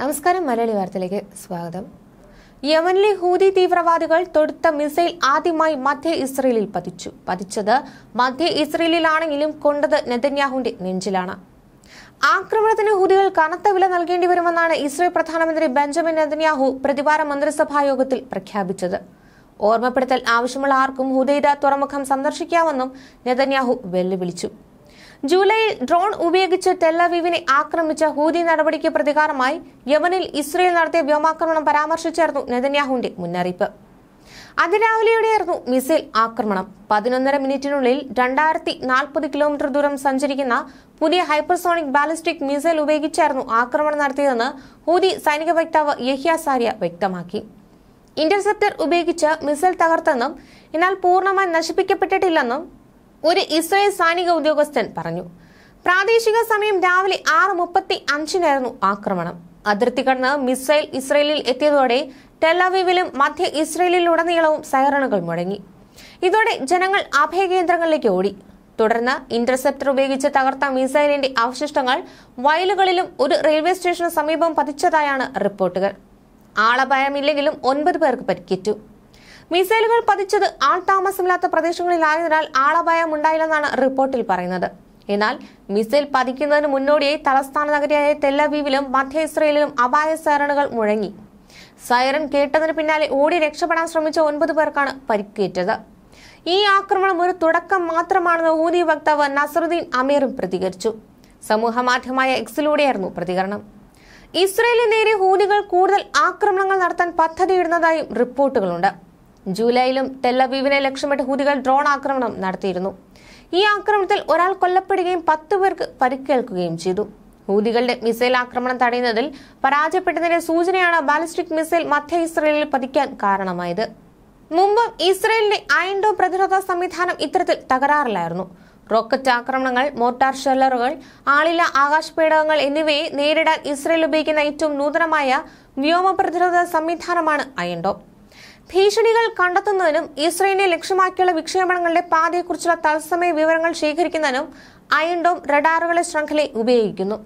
നമസ്കാരം മലയാളി വാർത്തയിലേക്ക് സ്വാഗതം യമനിലെ ഹൂതി തീവ്രവാദികൾ തൊടുത്ത മിസൈൽ ആദ്യമായി മധ്യ ഇസ്രയേലിൽ പതിച്ചു പതിച്ചത് മധ്യ ഇസ്രയേലിലാണെങ്കിലും കൊണ്ടത് നെതന്യാഹുവിന്റെ നെഞ്ചിലാണ് ആക്രമണത്തിന് ഹൂതികൾ കനത്ത വില നൽകേണ്ടി വരുമെന്നാണ് ഇസ്രയേൽ പ്രധാനമന്ത്രി ബെഞ്ചമിൻ നെതന്യാഹു പ്രതിവാര മന്ത്രിസഭാ യോഗത്തിൽ പ്രഖ്യാപിച്ചത് ഓർമ്മപ്പെടുത്തൽ ആവശ്യമുള്ള ആർക്കും ഹുദൈദ തുറമുഖം സന്ദർശിക്കാമെന്നും നെതന്യാഹു വെല്ലുവിളിച്ചു ജൂലൈയിൽ ഡ്രോൺ ഉപയോഗിച്ച് ടെല്ലവീവിനെ ആക്രമിച്ച ഹൂതി നടപടിക്ക് പ്രതികാരമായി യമനിൽ ഇസ്രയേൽ നടത്തിയ വ്യോമാക്രമണം പരാമർശിച്ചായിരുന്നു നെതന്യാഹുവിന്റെ മുന്നറിയിപ്പ് അതിരാവിലെയോടെയായിരുന്നു മിസൈൽ ആക്രമണം പതിനൊന്നര മിനിറ്റിനുള്ളിൽ രണ്ടായിരത്തി നാൽപ്പത് കിലോമീറ്റർ ദൂരം സഞ്ചരിക്കുന്ന പുതിയ ഹൈപ്പർസോണിക് ബാലിസ്റ്റിക് മിസൈൽ ഉപയോഗിച്ചായിരുന്നു ആക്രമണം നടത്തിയതെന്ന് ഹൂതി സൈനിക വക്താവ് യഹ്യ സാരിയ വ്യക്തമാക്കി ഇന്റർസെപ്റ്റർ ഉപയോഗിച്ച് മിസൈൽ തകർത്തെന്നും എന്നാൽ പൂർണ്ണമായി നശിപ്പിക്കപ്പെട്ടിട്ടില്ലെന്നും ഒരു ഇസ്രയേൽ സൈനിക ഉദ്യോഗസ്ഥൻ പറഞ്ഞു പ്രാദേശിക സമയം രാവിലെ ആറ് മുപ്പത്തി അഞ്ചിനായിരുന്നു ആക്രമണം അതിർത്തി കടന്ന് മിസൈൽ ഇസ്രയേലിൽ എത്തിയതോടെ ടെലവീവിലും മധ്യ ഇസ്രയേലിലുടനീളവും സൈറണുകൾ മുഴങ്ങി ഇതോടെ ജനങ്ങൾ അഭയകേന്ദ്രങ്ങളിലേക്ക് ഓടി തുടർന്ന് ഇന്റർസെപ്റ്റർ ഉപയോഗിച്ച് തകർത്ത മിസൈലിന്റെ അവശിഷ്ടങ്ങൾ വയലുകളിലും ഒരു റെയിൽവേ സ്റ്റേഷന് സമീപം പതിച്ചതായാണ് റിപ്പോർട്ടുകൾ ആളപായമില്ലെങ്കിലും ഒൻപത് പേർക്ക് പരിക്കേറ്റു മിസൈലുകൾ പതിച്ചത് ആൾ താമസമില്ലാത്ത പ്രദേശങ്ങളിലായതിനാൽ ആളപായം ഉണ്ടായില്ലെന്നാണ് റിപ്പോർട്ടിൽ പറയുന്നത് എന്നാൽ മിസൈൽ പതിക്കുന്നതിന് മുന്നോടിയായി തലസ്ഥാന നഗരിയായ തെല്ലവീവിലും മധ്യ ഇസ്രയേലിലും അപായ സൈറണുകൾ മുഴങ്ങി സൈറൺ കേട്ടതിന് പിന്നാലെ ഓടി രക്ഷപ്പെടാൻ ശ്രമിച്ച ഒൻപത് പേർക്കാണ് പരിക്കേറ്റത് ഈ ആക്രമണം ഒരു തുടക്കം മാത്രമാണെന്ന് ഊതി വക്താവ് നസറുദ്ദീൻ അമീറും പ്രതികരിച്ചു സമൂഹ മാധ്യമമായ എക്സിലൂടെയായിരുന്നു പ്രതികരണം ഇസ്രയേലിന് നേരെ ഹൂതികൾ കൂടുതൽ ആക്രമണങ്ങൾ നടത്താൻ പദ്ധതിയിടുന്നതായും റിപ്പോർട്ടുകളുണ്ട് ജൂലൈയിലും ടെല്ലവീവിനെ ലക്ഷ്യമിട്ട് ഹൂതികൾ ഡ്രോൺ ആക്രമണം നടത്തിയിരുന്നു ഈ ആക്രമണത്തിൽ ഒരാൾ കൊല്ലപ്പെടുകയും പത്ത് പേർക്ക് പരിക്കേൽക്കുകയും ചെയ്തു ഹൂതികളുടെ മിസൈൽ ആക്രമണം തടയുന്നതിൽ പരാജയപ്പെട്ടതിന്റെ സൂചനയാണ് ബാലിസ്റ്റിക് മിസൈൽ മധ്യ ഇസ്രയേലിൽ പതിക്കാൻ കാരണമായത് മുമ്പും ഇസ്രയേലിന്റെ അയൻഡോ പ്രതിരോധ സംവിധാനം ഇത്തരത്തിൽ തകരാറിലായിരുന്നു റോക്കറ്റ് ആക്രമണങ്ങൾ മോർട്ടാർ ഷെല്ലറുകൾ ആളില്ല പേടകങ്ങൾ എന്നിവയെ നേരിടാൻ ഇസ്രയേൽ ഉപയോഗിക്കുന്ന ഏറ്റവും നൂതനമായ വ്യോമ പ്രതിരോധ സംവിധാനമാണ് അയൻഡോ ഭീഷണികൾ കണ്ടെത്തുന്നതിനും ഇസ്രയേലിനെ ലക്ഷ്യമാക്കിയുള്ള വിക്ഷേപണങ്ങളുടെ പാതയെക്കുറിച്ചുള്ള തത്സമയ വിവരങ്ങൾ ശേഖരിക്കുന്നതിനും അയൺഡോം റഡാറുകളെ ശൃംഖല ഉപയോഗിക്കുന്നു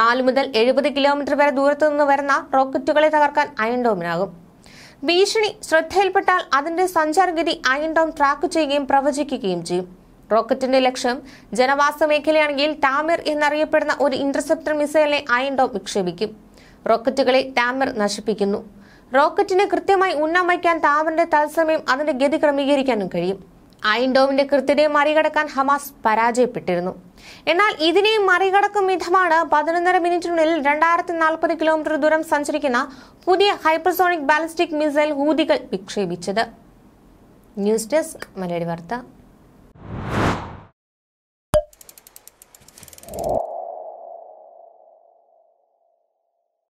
നാല് മുതൽ എഴുപത് കിലോമീറ്റർ വരെ ദൂരത്തു നിന്ന് വരുന്ന റോക്കറ്റുകളെ തകർക്കാൻ അയൺഡോമിനാകും ഭീഷണി ശ്രദ്ധയിൽപ്പെട്ടാൽ അതിന്റെ സഞ്ചാരഗതി അയൺഡോം ട്രാക്ക് ചെയ്യുകയും പ്രവചിക്കുകയും ചെയ്യും റോക്കറ്റിന്റെ ലക്ഷ്യം ജനവാസ മേഖലയാണെങ്കിൽ ടാമിർ എന്നറിയപ്പെടുന്ന ഒരു ഇന്റർസെപ്റ്റർ മിസൈലിനെ അയൺഡോം വിക്ഷേപിക്കും റോക്കറ്റുകളെ ടാമിർ നശിപ്പിക്കുന്നു റോക്കറ്റിന് കൃത്യമായി ഉന്നം വയ്ക്കാൻ താപന്റെ തത്സമയം അതിന്റെ ഗതി ക്രമീകരിക്കാനും കഴിയും ഐൻഡോമിന്റെ കൃത്യതയെ മറികടക്കാൻ ഹമാസ് പരാജയപ്പെട്ടിരുന്നു എന്നാൽ ഇതിനെയും മറികടക്കും വിധമാണ് പതിനൊന്നര മിനിറ്റിനുള്ളിൽ രണ്ടായിരത്തി നാൽപ്പത് കിലോമീറ്റർ ദൂരം സഞ്ചരിക്കുന്ന പുതിയ ഹൈപ്പർസോണിക് ബാലിസ്റ്റിക് മിസൈൽ ഹൂതികൾ വിക്ഷേപിച്ചത് ന്യൂസ് ഡെസ്ക് മലയാളി വാർത്ത